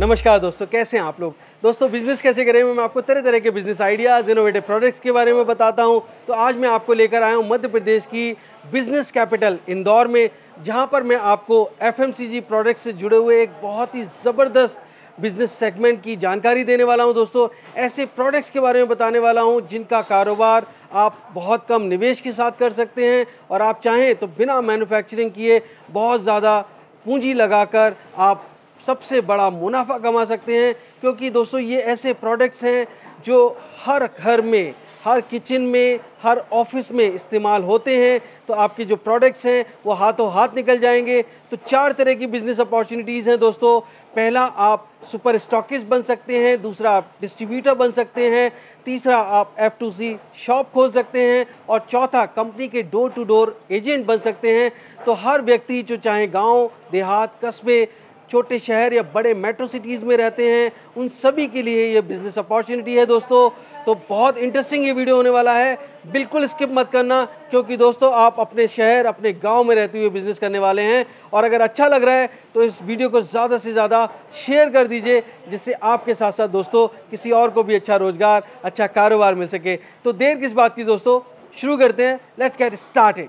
नमस्कार दोस्तों कैसे हैं आप लोग दोस्तों बिज़नेस कैसे करें मैं आपको तरह तरह के बिज़नेस आइडियाज़ इनोवेटिव प्रोडक्ट्स के बारे में बताता हूं तो आज मैं आपको लेकर आया हूं मध्य प्रदेश की बिज़नेस कैपिटल इंदौर में जहां पर मैं आपको एफ प्रोडक्ट्स से जुड़े हुए एक बहुत ही ज़बरदस्त बिज़नेस सेगमेंट की जानकारी देने वाला हूँ दोस्तों ऐसे प्रोडक्ट्स के बारे में बताने वाला हूँ जिनका कारोबार आप बहुत कम निवेश के साथ कर सकते हैं और आप चाहें तो बिना मैन्युफैक्चरिंग किए बहुत ज़्यादा पूंजी लगाकर आप सबसे बड़ा मुनाफा कमा सकते हैं क्योंकि दोस्तों ये ऐसे प्रोडक्ट्स हैं जो हर घर में हर किचन में हर ऑफिस में इस्तेमाल होते हैं तो आपके जो प्रोडक्ट्स हैं वो हाथों हाथ निकल जाएंगे तो चार तरह की बिज़नेस अपॉर्चुनिटीज़ हैं दोस्तों पहला आप सुपर स्टॉकिस बन सकते हैं दूसरा आप डिस्ट्रीब्यूटर बन सकते हैं तीसरा आप एफ टू सी शॉप खोल सकते हैं और चौथा कंपनी के डोर टू डोर एजेंट बन सकते हैं तो हर व्यक्ति जो चाहे गांव देहात कस्बे छोटे शहर या बड़े मेट्रो सिटीज़ में रहते हैं उन सभी के लिए ये बिज़नेस अपॉर्चुनिटी है दोस्तों तो बहुत इंटरेस्टिंग ये वीडियो होने वाला है बिल्कुल स्किप मत करना क्योंकि दोस्तों आप अपने शहर अपने गांव में रहते हुए बिज़नेस करने वाले हैं और अगर अच्छा लग रहा है तो इस वीडियो को ज़्यादा से ज़्यादा शेयर कर दीजिए जिससे आपके साथ साथ दोस्तों किसी और को भी अच्छा रोज़गार अच्छा कारोबार मिल सके तो देर किस बात की दोस्तों शुरू करते हैं लेट्स गेट इट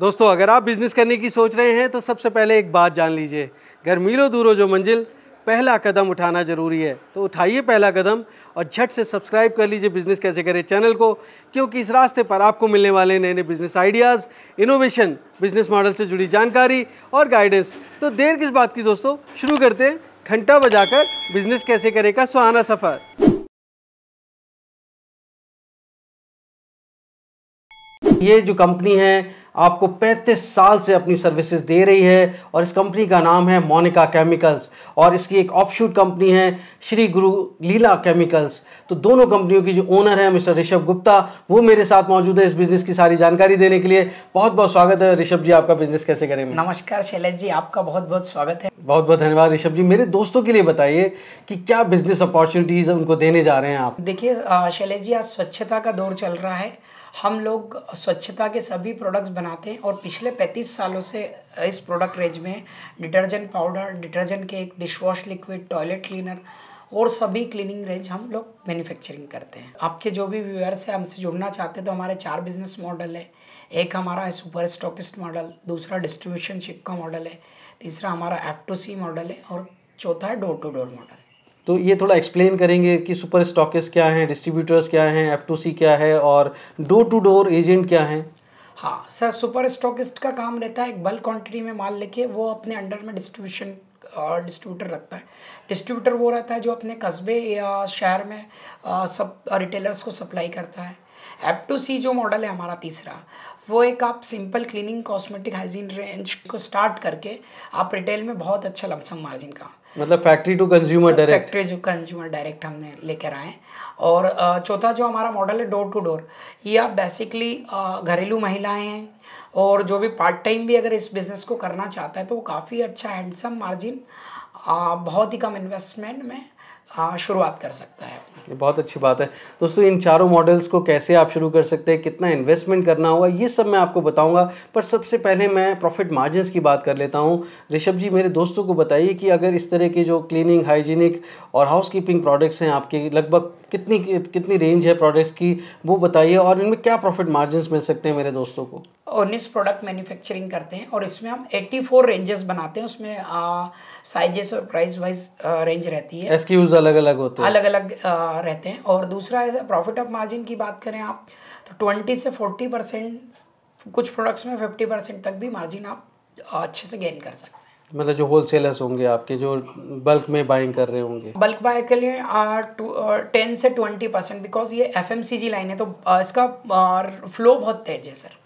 दोस्तों अगर आप बिज़नेस करने की सोच रहे हैं तो सबसे पहले एक बात जान लीजिए घर दूर दूरों जो मंजिल पहला कदम उठाना ज़रूरी है तो उठाइए पहला कदम और झट से सब्सक्राइब कर लीजिए बिज़नेस कैसे करें चैनल को क्योंकि इस रास्ते पर आपको मिलने वाले नए नए business ideas innovation business model से जुड़ी जानकारी और गाइडेंस तो देर किस बात की दोस्तों शुरू करते हैं घंटा बजाकर बिज़नेस कैसे करें का सुहाना सफ़र ये जो कंपनी है आपको 35 साल से अपनी सर्विसेज दे रही है और इस कंपनी का नाम है मोनिका केमिकल्स और इसकी एक ऑफशूट कंपनी है श्री गुरु लीला केमिकल्स तो दोनों कंपनियों की जो ओनर है मिस्टर ऋषभ गुप्ता वो मेरे साथ मौजूद है इस बिज़नेस की सारी जानकारी देने के लिए बहुत बहुत स्वागत है ऋषभ जी आपका बिज़नेस कैसे करेंगे नमस्कार शैलेश जी आपका बहुत बहुत स्वागत है बहुत बहुत धन्यवाद ऋषभ जी मेरे दोस्तों के लिए बताइए कि क्या बिज़नेस अपॉर्चुनिटीज़ उनको देने जा रहे हैं आप देखिए शैलेश जी आज स्वच्छता का दौर चल रहा है हम लोग स्वच्छता के सभी प्रोडक्ट्स बनाते हैं और पिछले 35 सालों से इस प्रोडक्ट रेंज में detergent powder detergent cake wash liquid toilet cleaner और सभी क्लीनिंग रेंज हम लोग मैन्युफैक्चरिंग करते हैं आपके जो भी व्यूअर्स है हमसे जुड़ना चाहते हैं तो हमारे चार बिजनेस मॉडल है एक हमारा है सुपर स्टॉकिस्ट मॉडल दूसरा डिस्ट्रीब्यूशनशिप का मॉडल है तीसरा हमारा एफ टू सी मॉडल है और चौथा है डोर टू डोर मॉडल तो ये थोड़ा एक्सप्लेन करेंगे कि सुपर स्टॉकेस क्या हैं डिस्ट्रीब्यूटर्स क्या हैं एफ टू सी क्या है और डोर टू डोर एजेंट क्या हैं हाँ सर सुपर स्टॉकिस्ट का काम रहता है एक बल्क क्वांटिटी में माल लेके वो अपने अंडर में डिस्ट्रीब्यूशन और डिस्ट्रीब्यूटर रखता है डिस्ट्रीब्यूटर वो रहता है जो अपने कस्बे या शहर में आ, सब रिटेलर्स को सप्लाई करता है एप टू सी जो मॉडल है हमारा तीसरा वो एक आप simple cleaning cosmetic hygiene range को स्टार्ट करके आप रिटेल में बहुत अच्छा लमसम मार्जिन का मतलब factory to consumer direct factory to consumer direct हमने लेकर आए और चौथा जो हमारा मॉडल है डोर टू डोर ये आप बेसिकली घरेलू महिलाएं हैं और जो भी पार्ट टाइम भी अगर इस बिज़नेस को करना चाहता है तो वो काफ़ी अच्छा हैंडसम मार्जिन बहुत ही कम इन्वेस्टमेंट में शुरुआत कर सकता है ये बहुत अच्छी बात है दोस्तों इन चारों मॉडल्स को कैसे आप शुरू कर सकते हैं कितना इन्वेस्टमेंट करना होगा ये सब मैं आपको बताऊंगा पर सबसे पहले मैं प्रॉफिट मार्जिन की बात कर लेता हूँ ऋषभ जी मेरे दोस्तों को बताइए कि अगर इस तरह के जो क्लीनिंग हाइजीनिक और हाउस कीपिंग प्रोडक्ट्स हैं आपके लगभग कितनी कितनी रेंज है प्रोडक्ट्स की वो बताइए और इनमें क्या प्रॉफिट मार्जिन मिल सकते हैं मेरे दोस्तों को उन्नीस प्रोडक्ट मैन्युफैक्चरिंग करते हैं और इसमें हम 84 रेंजेस बनाते हैं उसमें साइजेस और प्राइस वाइज रेंज रहती है एसक्यूज अलग अलग होते हैं अलग अलग आ, रहते हैं और दूसरा है प्रॉफिट ऑफ मार्जिन की बात करें आप तो 20 से 40 परसेंट कुछ प्रोडक्ट्स में 50 परसेंट तक भी मार्जिन आप अच्छे से गेन कर सकते हैं मतलब जो होल सेलर्स होंगे आपके जो बल्क में बाइंग कर रहे होंगे बल्क बाय के लिए टेन से ट्वेंटी परसेंट बिकॉज ये एफ लाइन है तो इसका फ्लो बहुत तेज है सर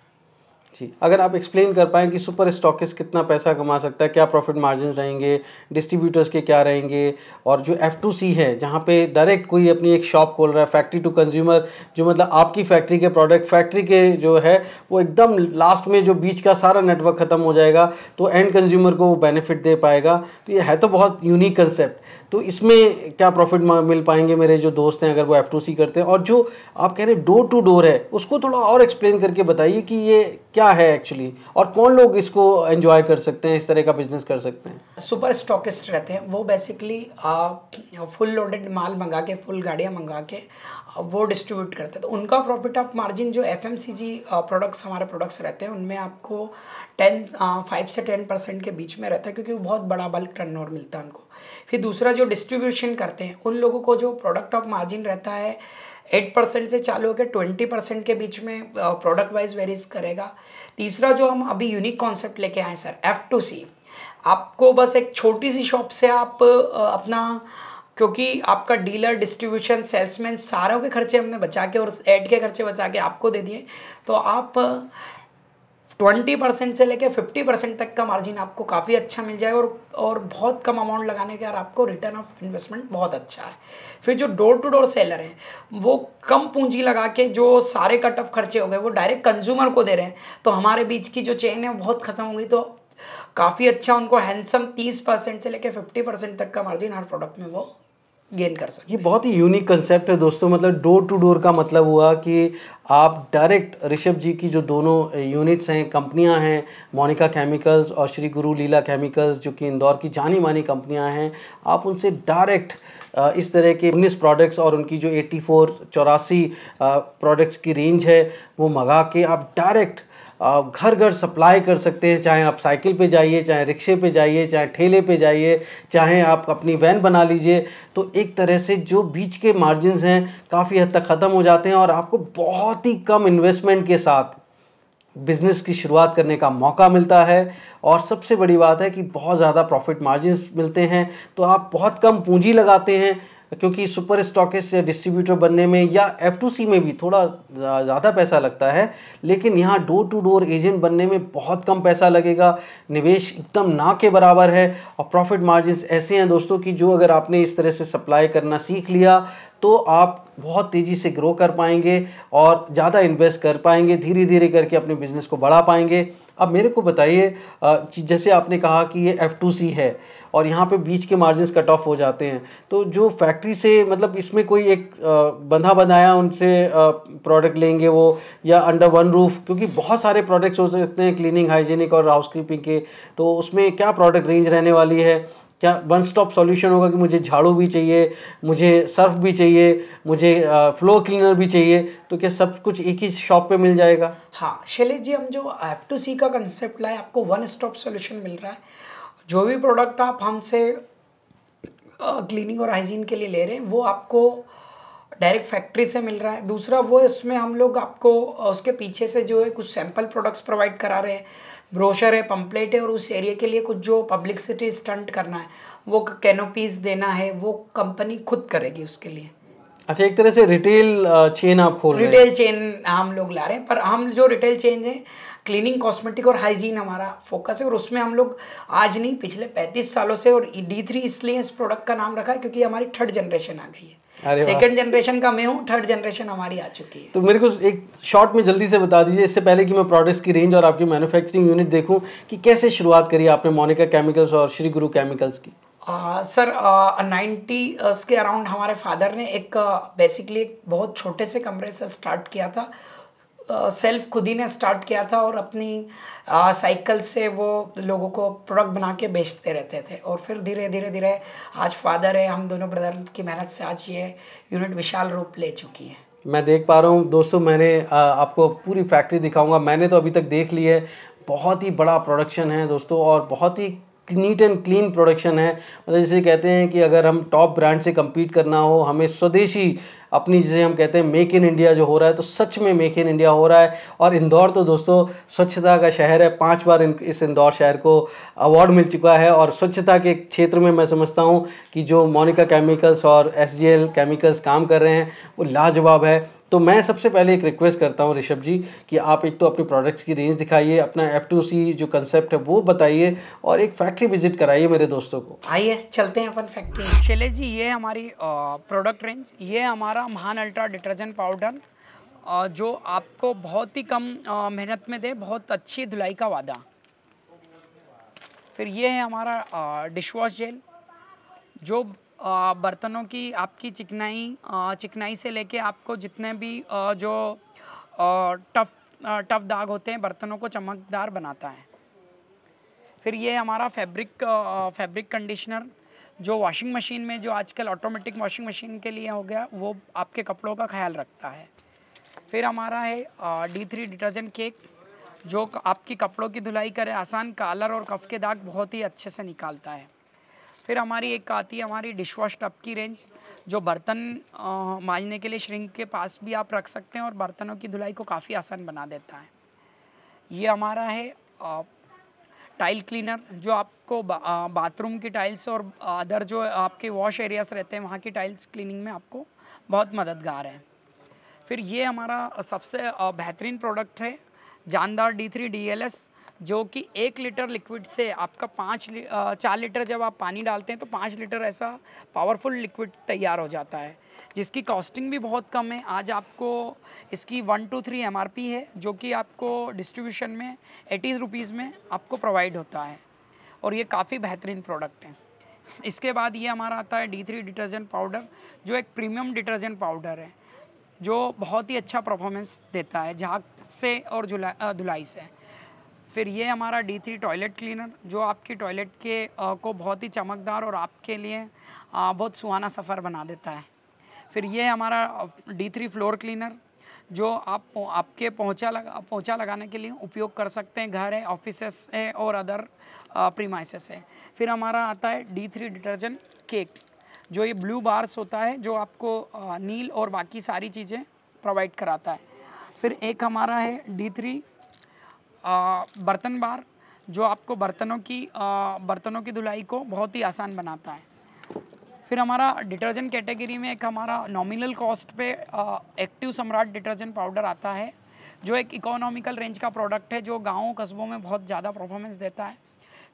जी अगर आप एक्सप्लेन कर पाएँ कि सुपर स्टॉकिस्ट कितना पैसा कमा सकता है क्या प्रॉफिट मार्जिन रहेंगे डिस्ट्रीब्यूटर्स के क्या रहेंगे और जो एफ़ टू सी है जहाँ पे डायरेक्ट कोई अपनी एक शॉप खोल रहा है फैक्ट्री टू कंज्यूमर जो मतलब आपकी फैक्ट्री के प्रोडक्ट फैक्ट्री के जो है वो एकदम लास्ट में जो बीच का सारा नेटवर्क ख़त्म हो जाएगा तो एंड कंज्यूमर को वो बेनिफिट दे पाएगा तो ये है तो बहुत यूनिक कंसेप्ट तो इसमें क्या प्रॉफिट मिल पाएंगे मेरे जो दोस्त हैं अगर वो एफ टू सी करते हैं और जो आप कह रहे हैं डोर टू डोर है उसको थोड़ा और एक्सप्लेन करके बताइए कि ये क्या है एक्चुअली और कौन लोग इसको एंजॉय कर सकते हैं इस तरह का बिजनेस कर सकते हैं सुपर स्टॉकिस्ट रहते हैं वो बेसिकली फुल लोडेड माल मंगा के फुल गाड़ियाँ मंगा के वो डिस्ट्रीब्यूट करते हैं तो उनका प्रॉफिट ऑफ मार्जिन जो एफ प्रोडक्ट्स हमारे प्रोडक्ट्स रहते हैं उनमें आपको टेन फाइव से टेन परसेंट के बीच में रहता है क्योंकि वो बहुत बड़ा बल्क टर्न मिलता है उनको फिर दूसरा जो डिस्ट्रीब्यूशन करते हैं उन लोगों को जो प्रोडक्ट ऑफ मार्जिन रहता है एट परसेंट से चालू होकर ट्वेंटी परसेंट के बीच में प्रोडक्ट वाइज वेरीज करेगा तीसरा जो हम अभी यूनिक कॉन्सेप्ट लेके आए सर एफ टू सी आपको बस एक छोटी सी शॉप से आप अपना क्योंकि आपका डीलर डिस्ट्रीब्यूशन सेल्समैन सारों के खर्चे हमने बचा के और एड के खर्चे बचा के आपको दे दिए तो आप ट्वेंटी परसेंट से लेके फिफ्टी परसेंट तक का मार्जिन आपको काफ़ी अच्छा मिल जाएगा और और बहुत कम अमाउंट लगाने के यार आपको रिटर्न ऑफ इन्वेस्टमेंट बहुत अच्छा है फिर जो डोर टू डोर सेलर हैं वो कम पूंजी लगा के जो सारे कट ऑफ खर्चे हो गए वो डायरेक्ट कंज्यूमर को दे रहे हैं तो हमारे बीच की जो चेन है बहुत ख़त्म हो गई तो काफ़ी अच्छा उनको हैंडसम तीस परसेंट से लेकर फिफ्टी परसेंट तक का मार्जिन हर प्रोडक्ट में वो गेन कर सकते ये बहुत ही यूनिक कंसेप्ट है दोस्तों मतलब डोर टू डोर का मतलब हुआ कि आप डायरेक्ट ऋषभ जी की जो दोनों यूनिट्स हैं कंपनियां हैं मोनिका केमिकल्स और श्री गुरु लीला केमिकल्स जो कि इंदौर की जानी मानी कंपनियां हैं आप उनसे डायरेक्ट इस तरह के उन्नीस प्रोडक्ट्स और उनकी जो एट्टी फोर चौरासी प्रोडक्ट्स की रेंज है वो मंगा के आप डायरेक्ट घर घर सप्लाई कर सकते हैं चाहे आप साइकिल पे जाइए चाहे रिक्शे पे जाइए चाहे ठेले पे जाइए चाहे आप अपनी वैन बना लीजिए तो एक तरह से जो बीच के मार्जिन हैं काफ़ी हद तक ख़त्म हो जाते हैं और आपको बहुत ही कम इन्वेस्टमेंट के साथ बिज़नेस की शुरुआत करने का मौका मिलता है और सबसे बड़ी बात है कि बहुत ज़्यादा प्रॉफिट मार्जिन मिलते हैं तो आप बहुत कम पूंजी लगाते हैं क्योंकि सुपर से डिस्ट्रीब्यूटर बनने में या एफ टू सी में भी थोड़ा ज़्यादा पैसा लगता है लेकिन यहाँ डोर टू डोर एजेंट बनने में बहुत कम पैसा लगेगा निवेश एकदम ना के बराबर है और प्रॉफिट मार्जिन ऐसे हैं दोस्तों कि जो अगर आपने इस तरह से सप्लाई करना सीख लिया तो आप बहुत तेज़ी से ग्रो कर पाएंगे और ज़्यादा इन्वेस्ट कर पाएंगे धीरे धीरे करके अपने बिज़नेस को बढ़ा पाएंगे अब मेरे को बताइए जैसे आपने कहा कि ये एफ़ टू सी है और यहाँ पे बीच के मार्जिन कट ऑफ हो जाते हैं तो जो फैक्ट्री से मतलब इसमें कोई एक बंधा बनाया उनसे प्रोडक्ट लेंगे वो या अंडर वन रूफ क्योंकि बहुत सारे प्रोडक्ट्स हो सकते हैं क्लीनिंग हाइजीनिक और हाउस कीपिंग के तो उसमें क्या प्रोडक्ट रेंज रहने वाली है क्या वन स्टॉप सॉल्यूशन होगा कि मुझे झाड़ू भी चाहिए मुझे सर्फ भी चाहिए मुझे फ्लो क्लीनर भी चाहिए तो क्या सब कुछ एक ही शॉप पे मिल जाएगा हाँ शैलेश जी हम जो एफ टू सी का कंसेप्ट लाए आपको वन स्टॉप सॉल्यूशन मिल रहा है जो भी प्रोडक्ट आप हमसे क्लीनिंग और हाइजीन के लिए ले रहे हैं वो आपको डायरेक्ट फैक्ट्री से मिल रहा है दूसरा वो इसमें हम लोग आपको उसके पीछे से जो है कुछ सैंपल प्रोडक्ट्स प्रोवाइड करा रहे हैं ब्रोशर है पम्पलेट है और उस एरिया के लिए कुछ जो पब्लिसिटी स्टंट करना है वो कैनोपीज देना है वो कंपनी खुद करेगी उसके लिए अच्छा एक तरह से रिटेल चेन आप खोल रिटेल चेन हम लोग ला रहे हैं पर हम जो रिटेल चेन है क्लीनिंग कॉस्मेटिक और हाइजीन हमारा फोकस है और उसमें हम लोग आज नहीं पिछले पैंतीस सालों से और डी थ्री इसलिए इस प्रोडक्ट का नाम रखा है क्योंकि हमारी थर्ड जनरेशन आ गई है सेकेंड जनरेशन का मैं हूँ थर्ड जनरेशन हमारी आ चुकी है तो मेरे को एक शॉर्ट में जल्दी से बता दीजिए इससे पहले कि मैं प्रोडक्ट्स की रेंज और आपकी मैन्युफैक्चरिंग यूनिट देखूँ कि कैसे शुरुआत करी आपने मोनिका केमिकल्स और श्री गुरु केमिकल्स की आ, सर नाइन्टी के अराउंड हमारे फादर ने एक बेसिकली एक बहुत छोटे से कमरे से स्टार्ट किया था सेल्फ खुद ही ने स्टार्ट किया था और अपनी साइकिल से वो लोगों को प्रोडक्ट बना के बेचते रहते थे और फिर धीरे धीरे धीरे आज फादर है हम दोनों ब्रदर की मेहनत से आज ये यूनिट विशाल रूप ले चुकी है मैं देख पा रहा हूँ दोस्तों मैंने आ, आपको पूरी फैक्ट्री दिखाऊंगा मैंने तो अभी तक देख ली है बहुत ही बड़ा प्रोडक्शन है दोस्तों और बहुत ही नीट एंड क्लीन प्रोडक्शन है मतलब जैसे कहते हैं कि अगर हम टॉप ब्रांड से कम्पीट करना हो हमें स्वदेशी अपनी जिसे हम कहते हैं मेक इन इंडिया जो हो रहा है तो सच में मेक इन इंडिया हो रहा है और इंदौर तो दोस्तों स्वच्छता का शहर है पांच बार इस इंदौर शहर को अवार्ड मिल चुका है और स्वच्छता के क्षेत्र में मैं समझता हूँ कि जो मोनिका केमिकल्स और एस केमिकल्स काम कर रहे हैं वो लाजवाब है तो मैं सबसे पहले एक रिक्वेस्ट करता हूँ ऋषभ जी कि आप एक तो अपने प्रोडक्ट्स की रेंज दिखाइए अपना एफ टू सी जो कंसेप्ट है वो बताइए और एक फैक्ट्री विजिट कराइए मेरे दोस्तों को आइए चलते हैं अपन फैक्ट्री शैलेश जी ये हमारी प्रोडक्ट रेंज ये हमारा महान अल्ट्रा डिटर्जेंट पाउडर जो आपको बहुत ही कम मेहनत में दे बहुत अच्छी धुलाई का वादा फिर ये है हमारा वॉश जेल जो बर्तनों की आपकी चिकनाई चिकनाई से लेके आपको जितने भी जो टफ टफ दाग होते हैं बर्तनों को चमकदार बनाता है फिर ये हमारा फैब्रिक फैब्रिक कंडीशनर जो वॉशिंग मशीन में जो आजकल ऑटोमेटिक वॉशिंग मशीन के लिए हो गया वो आपके कपड़ों का ख्याल रखता है फिर हमारा है डी थ्री डिटर्जेंट केक जो आपकी कपड़ों की धुलाई करे आसान कालर और कफ के दाग बहुत ही अच्छे से निकालता है फिर हमारी एक आती है हमारी डिश वॉश टब की रेंज जो बर्तन मांजने के लिए श्रिंक के पास भी आप रख सकते हैं और बर्तनों की धुलाई को काफ़ी आसान बना देता है ये हमारा है आ, टाइल क्लीनर जो आपको बा, आ, बाथरूम की टाइल्स और अदर जो आपके वॉश एरियाज रहते हैं वहाँ की टाइल्स क्लीनिंग में आपको बहुत मददगार है फिर ये हमारा सबसे बेहतरीन प्रोडक्ट है जानदार D three D L S जो कि एक लीटर लिक्विड से आपका पाँच लि, चार लीटर जब आप पानी डालते हैं तो पाँच लीटर ऐसा पावरफुल लिक्विड तैयार हो जाता है जिसकी कॉस्टिंग भी बहुत कम है आज आपको इसकी वन टू थ्री एम है जो कि आपको डिस्ट्रीब्यूशन में एटीज़ रुपीज़ में आपको प्रोवाइड होता है और ये काफ़ी बेहतरीन प्रोडक्ट है इसके बाद ये हमारा आता है डी थ्री डिटर्जेंट पाउडर जो एक प्रीमियम डिटर्जेंट पाउडर है जो बहुत ही अच्छा परफॉर्मेंस देता है झाग से और धुलाई से फिर ये हमारा डी थ्री टॉयलेट क्लीनर जो आपकी टॉयलेट के आ, को बहुत ही चमकदार और आपके लिए आ, बहुत सुहाना सफ़र बना देता है फिर ये हमारा डी थ्री फ्लोर क्लीनर जो आप आपके पहुंचा लगा पहुँचा लगाने के लिए उपयोग कर सकते हैं घर है ऑफिसेस है और अदर प्रीमाइसेस है फिर हमारा आता है डी थ्री डिटर्जेंट केक जो ये ब्लू बार्स होता है जो आपको आ, नील और बाकी सारी चीज़ें प्रोवाइड कराता है फिर एक हमारा है डी थ्री बर्तन बार जो आपको बर्तनों की बर्तनों की धुलाई को बहुत ही आसान बनाता है फिर हमारा डिटर्जेंट कैटेगरी में एक हमारा नॉमिनल कॉस्ट पे एक्टिव सम्राट डिटर्जेंट पाउडर आता है जो एक इकोनॉमिकल रेंज का प्रोडक्ट है जो गाँव कस्बों में बहुत ज़्यादा परफॉर्मेंस देता है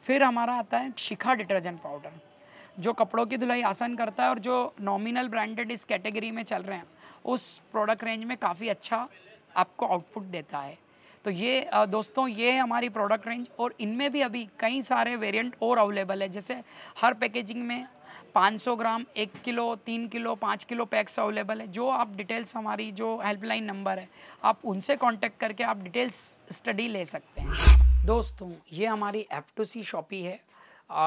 फिर हमारा आता है शिखा डिटर्जेंट पाउडर जो कपड़ों की धुलाई आसान करता है और जो नॉमिनल ब्रांडेड इस कैटेगरी में चल रहे हैं उस प्रोडक्ट रेंज में काफ़ी अच्छा आपको आउटपुट देता है तो ये दोस्तों ये है हमारी प्रोडक्ट रेंज और इनमें भी अभी कई सारे वेरिएंट और अवेलेबल है जैसे हर पैकेजिंग में 500 ग्राम एक किलो तीन किलो पाँच किलो पैक्स अवेलेबल है जो आप डिटेल्स हमारी जो हेल्पलाइन नंबर है आप उनसे कांटेक्ट करके आप डिटेल्स स्टडी ले सकते हैं दोस्तों ये हमारी एफ टू सी शॉपी है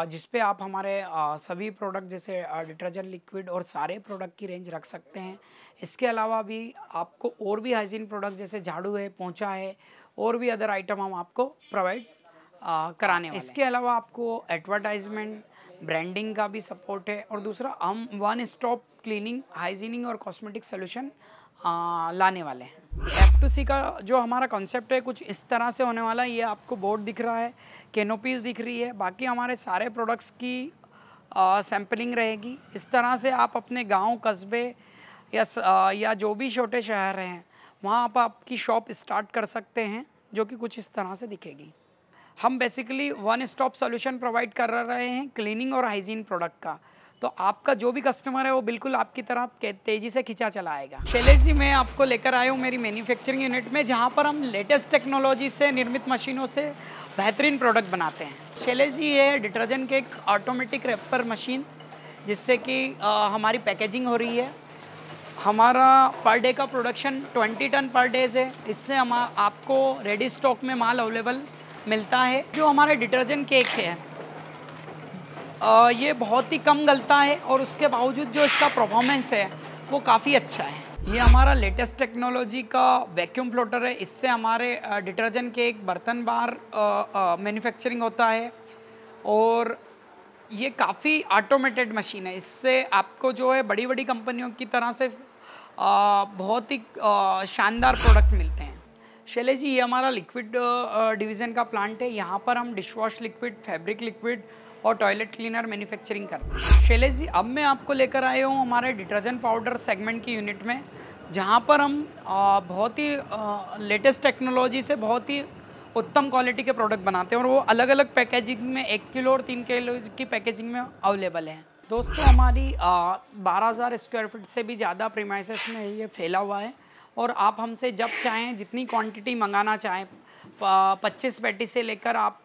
जिस पे आप हमारे सभी प्रोडक्ट जैसे डिटर्जेंट लिक्विड और सारे प्रोडक्ट की रेंज रख सकते हैं इसके अलावा भी आपको और भी हाइजीन प्रोडक्ट जैसे झाड़ू है पोंछा है और भी अदर आइटम हम आपको प्रोवाइड कराने वाले इसके अलावा आपको एडवर्टाइजमेंट ब्रांडिंग का भी सपोर्ट है और दूसरा हम वन स्टॉप क्लीनिंग हाइजीनिंग और कॉस्मेटिक सोल्यूशन लाने वाले हैं टू सी का जो हमारा कॉन्सेप्ट है कुछ इस तरह से होने वाला है ये आपको बोर्ड दिख रहा है केनोपीज दिख रही है बाकी हमारे सारे प्रोडक्ट्स की सैम्पलिंग रहेगी इस तरह से आप अपने गांव कस्बे या आ, या जो भी छोटे शहर हैं वहाँ आप आपकी शॉप स्टार्ट कर सकते हैं जो कि कुछ इस तरह से दिखेगी हम basically one stop solution provide कर रहे हैं क्लिनिंग और हाइजीन प्रोडक्ट का तो आपका जो भी कस्टमर है वो बिल्कुल आपकी तरफ तेजी से खिंचा चला आएगा शैलेश जी मैं आपको लेकर आया हूँ मेरी मैन्युफैक्चरिंग यूनिट में जहाँ पर हम लेटेस्ट टेक्नोलॉजी से निर्मित मशीनों से बेहतरीन प्रोडक्ट बनाते हैं शैलेश जी ये डिटर्जेंट के एक ऑटोमेटिक रेपर मशीन जिससे कि हमारी पैकेजिंग हो रही है हमारा पर डे का प्रोडक्शन 20 टन पर डेज है इससे हम आपको रेडी स्टॉक में माल अवेलेबल मिलता है जो हमारे डिटर्जेंट केक है ये बहुत ही कम गलता है और उसके बावजूद जो इसका परफॉर्मेंस है वो काफ़ी अच्छा है ये हमारा लेटेस्ट टेक्नोलॉजी का वैक्यूम फ्लोटर है इससे हमारे डिटर्जेंट के एक बर्तन बार मैन्युफैक्चरिंग होता है और ये काफ़ी ऑटोमेटेड मशीन है इससे आपको जो है बड़ी बड़ी कंपनियों की तरह से बहुत ही शानदार प्रोडक्ट मिलते हैं शैलेश जी ये हमारा लिक्विड डिवीज़न का प्लांट है यहाँ पर हम डिशवाश लिक्विड फैब्रिक लिक्विड और टॉयलेट क्लीनर मैन्युफैक्चरिंग करते हैं शैलेश जी अब मैं आपको लेकर आया हूँ हमारे डिटर्जेंट पाउडर सेगमेंट की यूनिट में जहाँ पर हम बहुत ही लेटेस्ट टेक्नोलॉजी से बहुत ही उत्तम क्वालिटी के प्रोडक्ट बनाते हैं और वो अलग अलग पैकेजिंग में एक किलो और तीन किलो की पैकेजिंग में अवेलेबल हैं दोस्तों हमारी बारह हज़ार स्क्वायर फीट से भी ज़्यादा प्रीमाइसिस में ये फैला हुआ है और आप हमसे जब चाहें जितनी क्वांटिटी मंगाना चाहें पच्चीस पेटी से लेकर आप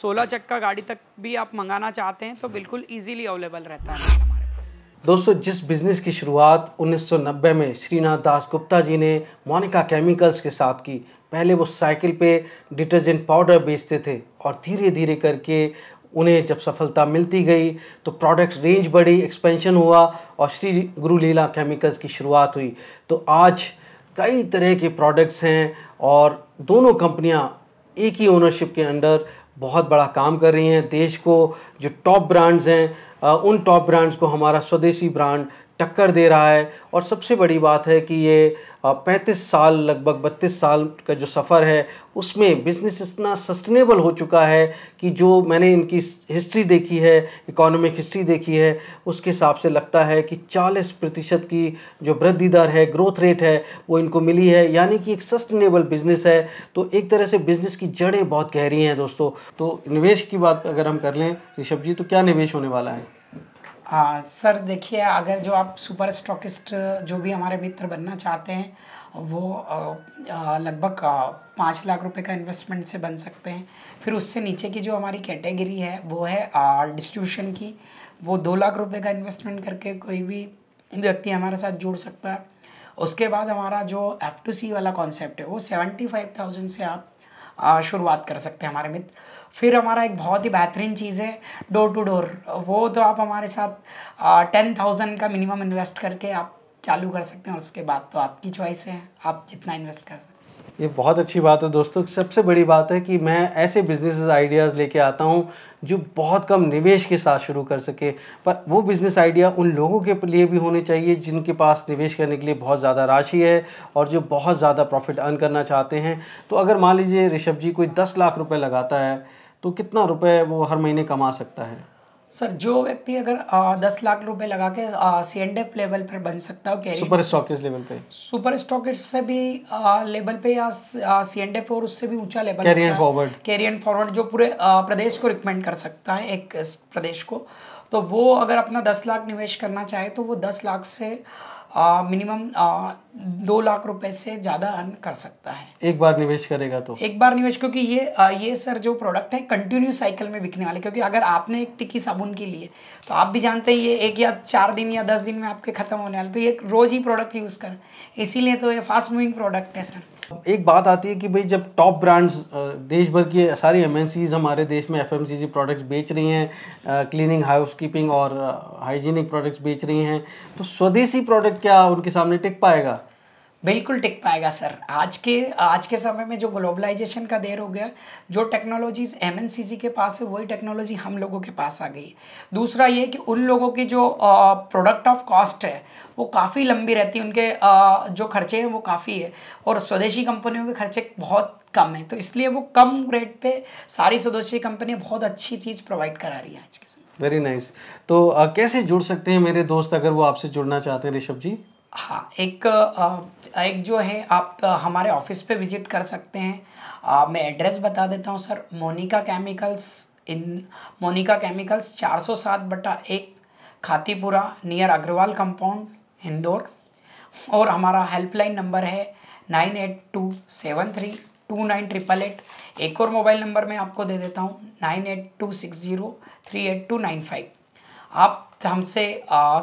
सोलह चक्का गाड़ी तक भी आप मंगाना चाहते हैं तो बिल्कुल ईजिली अवेलेबल रहता है हमारे पास दोस्तों जिस बिज़नेस की शुरुआत 1990 में श्रीनाथ दास गुप्ता जी ने मोनिका केमिकल्स के साथ की पहले वो साइकिल पे डिटर्जेंट पाउडर बेचते थे और धीरे धीरे करके उन्हें जब सफलता मिलती गई तो प्रोडक्ट रेंज बढ़ी एक्सपेंशन हुआ और श्री गुरु लीला केमिकल्स की शुरुआत हुई तो आज कई तरह के प्रोडक्ट्स हैं और दोनों कंपनियां एक ही ओनरशिप के अंडर बहुत बड़ा काम कर रही हैं देश को जो टॉप ब्रांड्स हैं उन टॉप ब्रांड्स को हमारा स्वदेशी ब्रांड टक्कर दे रहा है और सबसे बड़ी बात है कि ये 35 साल लगभग 32 साल का जो सफ़र है उसमें बिज़नेस इतना सस्टेनेबल हो चुका है कि जो मैंने इनकी हिस्ट्री देखी है इकोनॉमिक हिस्ट्री देखी है उसके हिसाब से लगता है कि 40 प्रतिशत की जो वृद्धि दर है ग्रोथ रेट है वो इनको मिली है यानी कि एक सस्टेनेबल बिज़नेस है तो एक तरह से बिज़नेस की जड़ें बहुत गहरी हैं दोस्तों तो निवेश की बात अगर हम कर लें ऋषभ जी तो क्या निवेश होने वाला है हाँ सर देखिए अगर जो आप सुपर स्टॉकिस्ट जो भी हमारे मित्र बनना चाहते हैं वो लगभग पाँच लाख रुपए का इन्वेस्टमेंट से बन सकते हैं फिर उससे नीचे की जो हमारी कैटेगरी है वो है डिस्ट्रीब्यूशन की वो दो लाख रुपए का इन्वेस्टमेंट करके कोई भी व्यक्ति हमारे साथ जुड़ सकता है उसके बाद हमारा जो एफ टू सी वाला कॉन्सेप्ट है वो सेवेंटी फाइव थाउजेंड से आप शुरुआत कर सकते हैं हमारे मित्र फिर हमारा एक बहुत ही बेहतरीन चीज़ है डोर टू डोर वो तो आप हमारे साथ टेन थाउजेंड का मिनिमम इन्वेस्ट करके आप चालू कर सकते हैं और उसके बाद तो आपकी चॉइस है आप जितना इन्वेस्ट कर सकते हैं ये बहुत अच्छी बात है दोस्तों सबसे बड़ी बात है कि मैं ऐसे बिजनेस आइडियाज़ लेके आता हूँ जो बहुत कम निवेश के साथ शुरू कर सके पर वो बिज़नेस आइडिया उन लोगों के लिए भी होने चाहिए जिनके पास निवेश करने के लिए बहुत ज़्यादा राशि है और जो बहुत ज़्यादा प्रॉफिट अर्न करना चाहते हैं तो अगर मान लीजिए ऋषभ जी कोई दस लाख रुपये लगाता है तो कितना रुपये वो हर महीने कमा सकता है सर जो व्यक्ति अगर आ, दस लाख रुपए लगा के सीएनडेफ लेवल पर बन सकता हो क्या सुपर स्टॉकेज लेवल पे सुपर स्टॉकेज से भी आ, लेवल पे या सीएनडेफ और उससे भी ऊंचा level carrier forward carrier forward जो पूरे प्रदेश को रिकमेंड कर सकता है एक प्रदेश को तो वो अगर अपना दस लाख निवेश करना चाहे तो वो दस लाख से मिनिमम दो लाख रुपए से ज्यादा अर्न कर सकता है एक बार निवेश करेगा तो एक बार निवेश क्योंकि ये ये सर जो प्रोडक्ट है कंटिन्यू साइकिल में बिकने वाले क्योंकि अगर आपने एक टिक्की साबुन के लिए तो आप भी जानते हैं ये एक या चार दिन या दस दिन में आपके खत्म होने वाले तो ये रोज ही प्रोडक्ट यूज कर इसीलिए तो ये फास्ट मूविंग प्रोडक्ट है सर एक बात आती है कि भाई जब टॉप ब्रांड्स देश भर की सारी एम हमारे देश में एफ प्रोडक्ट्स बेच रही हैं क्लीनिंग हाउस कीपिंग और हाइजीनिक प्रोडक्ट्स बेच रही हैं तो स्वदेशी प्रोडक्ट क्या उनके सामने टिक पाएगा बिल्कुल टिक पाएगा सर आज के आज के समय में जो ग्लोबलाइजेशन का देर हो गया जो टेक्नोलॉजीज एम के पास है वही टेक्नोलॉजी हम लोगों के पास आ गई है दूसरा ये कि उन लोगों की जो प्रोडक्ट ऑफ कॉस्ट है वो काफ़ी लंबी रहती है उनके आ, जो खर्चे हैं वो काफ़ी है और स्वदेशी कंपनियों के खर्चे बहुत कम है तो इसलिए वो कम रेट पर सारी स्वदेशी कंपनियाँ बहुत अच्छी चीज़ प्रोवाइड करा रही है आज के समय वेरी नाइस nice. तो आ, कैसे जुड़ सकते हैं मेरे दोस्त अगर वो आपसे जुड़ना चाहते हैं ऋषभ जी हाँ एक एक जो है आप हमारे ऑफिस पे विजिट कर सकते हैं आ, मैं एड्रेस बता देता हूँ सर मोनिका केमिकल्स इन मोनिका केमिकल्स 407 बटा एक खातीपुरा नियर अग्रवाल कंपाउंड इंदौर और हमारा हेल्पलाइन नंबर है nine eight two seven three two nine triple eight एक और मोबाइल नंबर मैं आपको दे देता हूँ nine eight two six zero three eight two nine five आप तो हमसे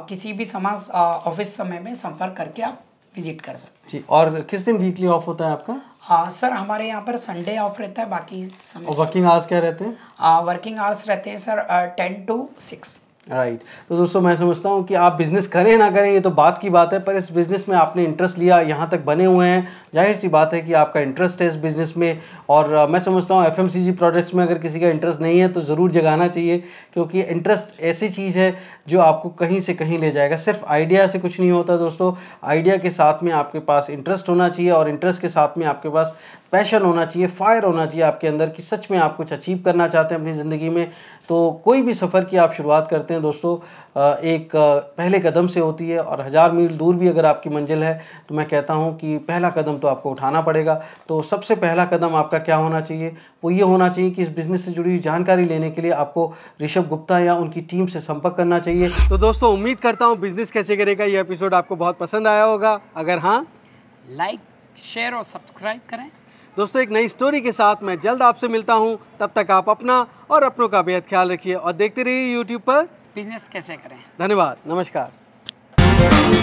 किसी भी समाज ऑफिस समय में संपर्क करके आप विजिट कर सकते हैं जी और किस दिन वीकली ऑफ होता है आपका आ, सर हमारे यहाँ पर संडे ऑफ रहता है बाकी समय वर्किंग आवर्स क्या रहते हैं वर्किंग आवर्स रहते हैं sir ten to six right right. तो दोस्तों मैं समझता हूँ कि आप बिज़नेस करें ना करें ये तो बात की बात है पर इस बिज़नेस में आपने इंटरेस्ट लिया यहाँ तक बने हुए हैं जाहिर सी बात है कि आपका इंटरेस्ट है इस बिज़नेस में और मैं समझता हूँ एफएमसीजी प्रोडक्ट्स में अगर किसी का इंटरेस्ट नहीं है तो ज़रूर जगाना चाहिए क्योंकि इंटरेस्ट ऐसी चीज़ है जो आपको कहीं से कहीं ले जाएगा सिर्फ आइडिया से कुछ नहीं होता दोस्तों आइडिया के साथ में आपके पास इंटरेस्ट होना चाहिए और इंटरेस्ट के साथ में आपके पास पैशन होना चाहिए फायर होना चाहिए आपके अंदर कि सच में आप कुछ अचीव करना चाहते हैं अपनी ज़िंदगी में तो कोई भी सफ़र की आप शुरुआत करते हैं दोस्तों एक पहले कदम से होती है और हज़ार मील दूर भी अगर आपकी मंजिल है तो मैं कहता हूँ कि पहला कदम तो आपको उठाना पड़ेगा तो सबसे पहला कदम आपका क्या होना चाहिए वो ये होना चाहिए कि इस बिज़नेस से जुड़ी हुई जानकारी लेने के लिए आपको ऋषभ गुप्ता या उनकी टीम से संपर्क करना चाहिए तो दोस्तों उम्मीद करता हूँ बिज़नेस कैसे करेगा ये एपिसोड आपको बहुत पसंद आया होगा अगर हाँ लाइक शेयर और सब्सक्राइब करें दोस्तों एक नई स्टोरी के साथ मैं जल्द आपसे मिलता हूँ तब तक आप अपना और अपनों का बेहद ख्याल रखिए और देखते रहिए यूट्यूब पर बिजनेस कैसे करें धन्यवाद नमस्कार